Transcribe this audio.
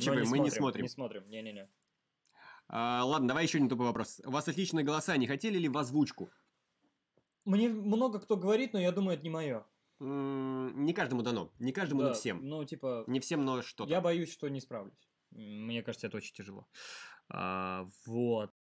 перепучиваем, не мы смотрим, не смотрим. Не смотрим, не-не-не. А, ладно, давай еще один тупой вопрос. У вас отличные голоса, не хотели ли в озвучку? Мне много кто говорит, но я думаю, это не мое. Не каждому дано, не каждому, да, но всем. Ну, типа... Не всем, но что-то. Я боюсь, что не справлюсь. Мне кажется, это очень тяжело. А, вот.